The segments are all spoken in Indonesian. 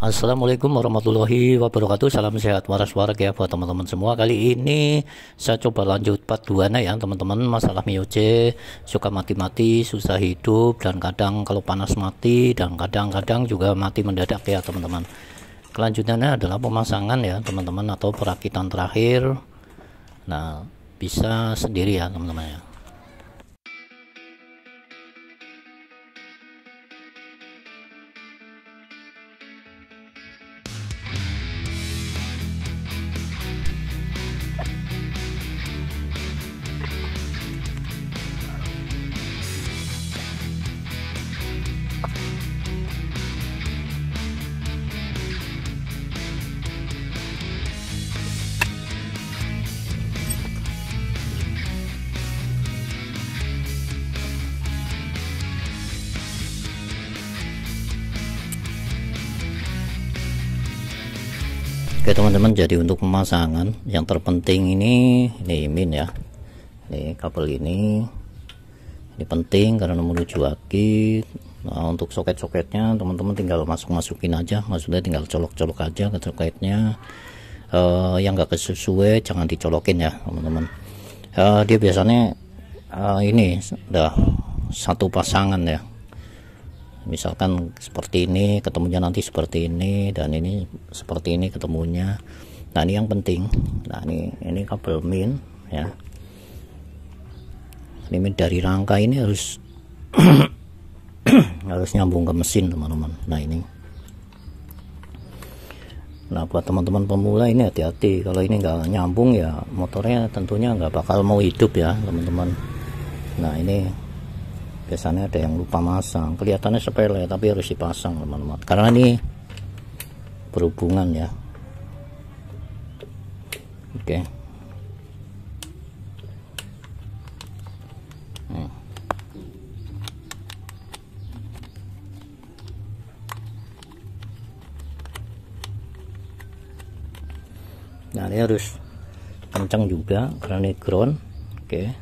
Assalamualaikum warahmatullahi wabarakatuh Salam sehat waras warak ya buat teman-teman semua Kali ini saya coba lanjut part 2 nya ya teman-teman Masalah mioce suka mati-mati susah hidup Dan kadang kalau panas mati dan kadang-kadang juga mati mendadak ya teman-teman Kelanjutannya adalah pemasangan ya teman-teman Atau perakitan terakhir Nah bisa sendiri ya teman-teman ya Oke teman-teman jadi untuk pemasangan yang terpenting ini ini min ya ini kabel ini ini penting karena menuju aki nah untuk soket-soketnya teman-teman tinggal masuk-masukin aja maksudnya tinggal colok-colok aja ke soketnya uh, yang gak sesuai jangan dicolokin ya teman-teman uh, dia biasanya uh, ini udah satu pasangan ya misalkan seperti ini ketemunya nanti seperti ini dan ini seperti ini ketemunya nah ini yang penting nah ini ini kabel min ya limit dari rangka ini harus harus nyambung ke mesin teman-teman nah ini nah buat teman-teman pemula ini hati-hati kalau ini nggak nyambung ya motornya tentunya nggak bakal mau hidup ya teman-teman nah ini biasanya ada yang lupa masang kelihatannya sepele tapi harus dipasang teman-teman karena ini berhubungan ya oke hmm. Nah ini harus kencang juga karena ini ground, oke. Okay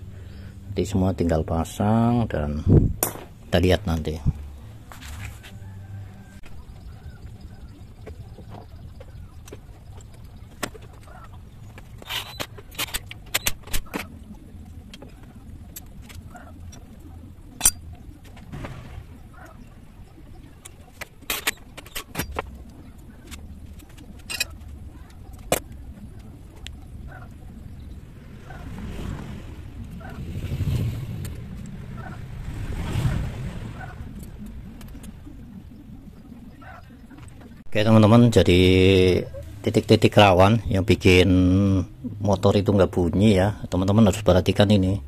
nanti semua tinggal pasang dan kita lihat nanti Oke teman-teman jadi titik-titik rawan yang bikin motor itu nggak bunyi ya teman-teman harus perhatikan ini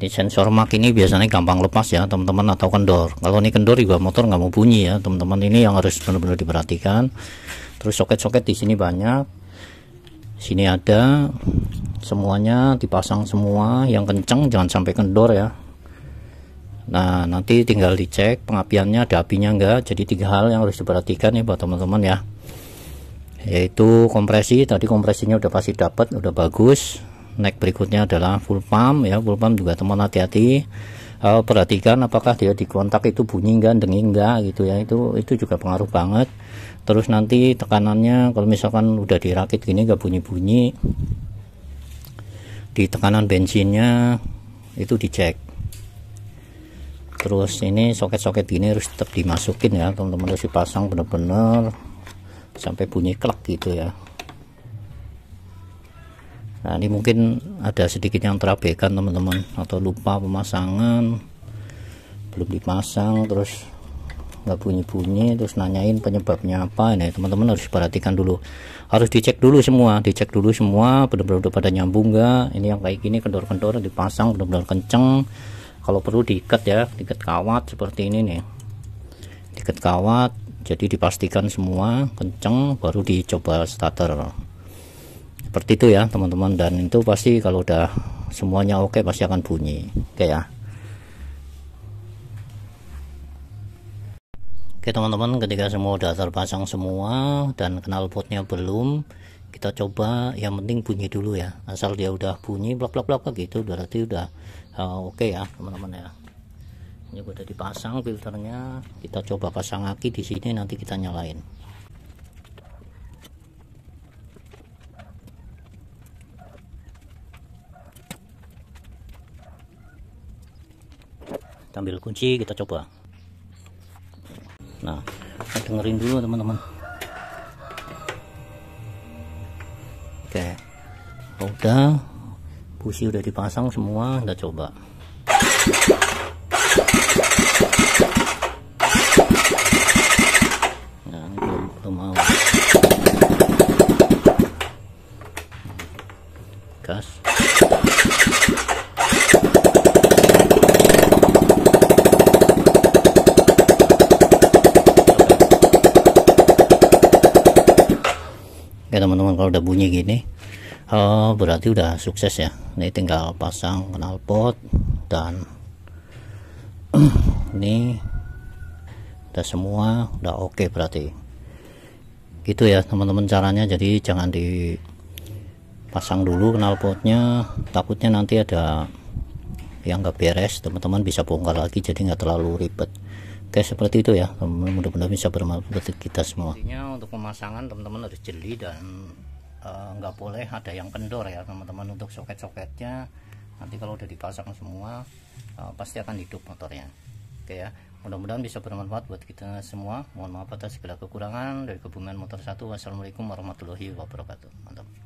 Ini sensor mak ini biasanya gampang lepas ya teman-teman atau kendor kalau ini kendor juga motor nggak mau bunyi ya teman-teman ini yang harus benar-benar diperhatikan terus soket-soket di sini banyak sini ada semuanya dipasang semua yang kenceng jangan sampai kendor ya Nah, nanti tinggal dicek pengapiannya ada apinya enggak. Jadi tiga hal yang harus diperhatikan ya buat teman-teman ya. Yaitu kompresi, tadi kompresinya udah pasti dapat, udah bagus. Next berikutnya adalah full pump ya. Full pump juga teman hati-hati. Uh, perhatikan apakah dia dikontak itu bunyi enggak, denging enggak gitu ya. Itu itu juga pengaruh banget. Terus nanti tekanannya kalau misalkan udah dirakit gini enggak bunyi-bunyi di tekanan bensinnya itu dicek terus ini soket-soket gini harus tetap dimasukin ya teman-teman harus dipasang benar-benar sampai bunyi klak gitu ya nah ini mungkin ada sedikit yang terabaikan teman-teman atau lupa pemasangan belum dipasang terus nggak bunyi-bunyi terus nanyain penyebabnya apa ini nah, teman-teman harus perhatikan dulu harus dicek dulu semua dicek dulu semua benar-benar udah pada nyambung nggak ini yang kayak gini kendor-kendor dipasang benar-benar kenceng kalau perlu diikat ya diikat kawat seperti ini nih diikat kawat jadi dipastikan semua kenceng baru dicoba starter seperti itu ya teman-teman dan itu pasti kalau udah semuanya oke okay, pasti akan bunyi oke ya Oke teman-teman ketika semua udah terpasang semua dan knalpotnya belum kita coba yang penting bunyi dulu ya asal dia udah bunyi blak blak blak gitu berarti udah Oh, oke okay ya teman-teman ya ini sudah dipasang filternya kita coba pasang aki di sini nanti kita nyalain kita ambil kunci kita coba nah kita dengerin dulu teman-teman oke udah busi udah dipasang semua kita coba nah mau gas ya teman-teman kalau udah bunyi gini oh, berarti udah sukses ya ini tinggal pasang knalpot dan ini udah semua udah oke okay berarti gitu ya teman-teman caranya jadi jangan dipasang dulu knalpotnya takutnya nanti ada yang nggak beres teman-teman bisa bongkar lagi jadi nggak terlalu ribet oke seperti itu ya teman-teman mudah-mudahan bisa bermanfaat untuk kita semua Intinya untuk pemasangan teman-teman harus jeli dan Eh, nggak boleh ada yang kendor ya teman-teman untuk soket-soketnya nanti kalau udah dipasang semua eh, pasti akan hidup motornya oke ya mudah-mudahan bisa bermanfaat buat kita semua mohon maaf atas segala kekurangan dari kebumen motor satu wassalamualaikum warahmatullahi wabarakatuh mantap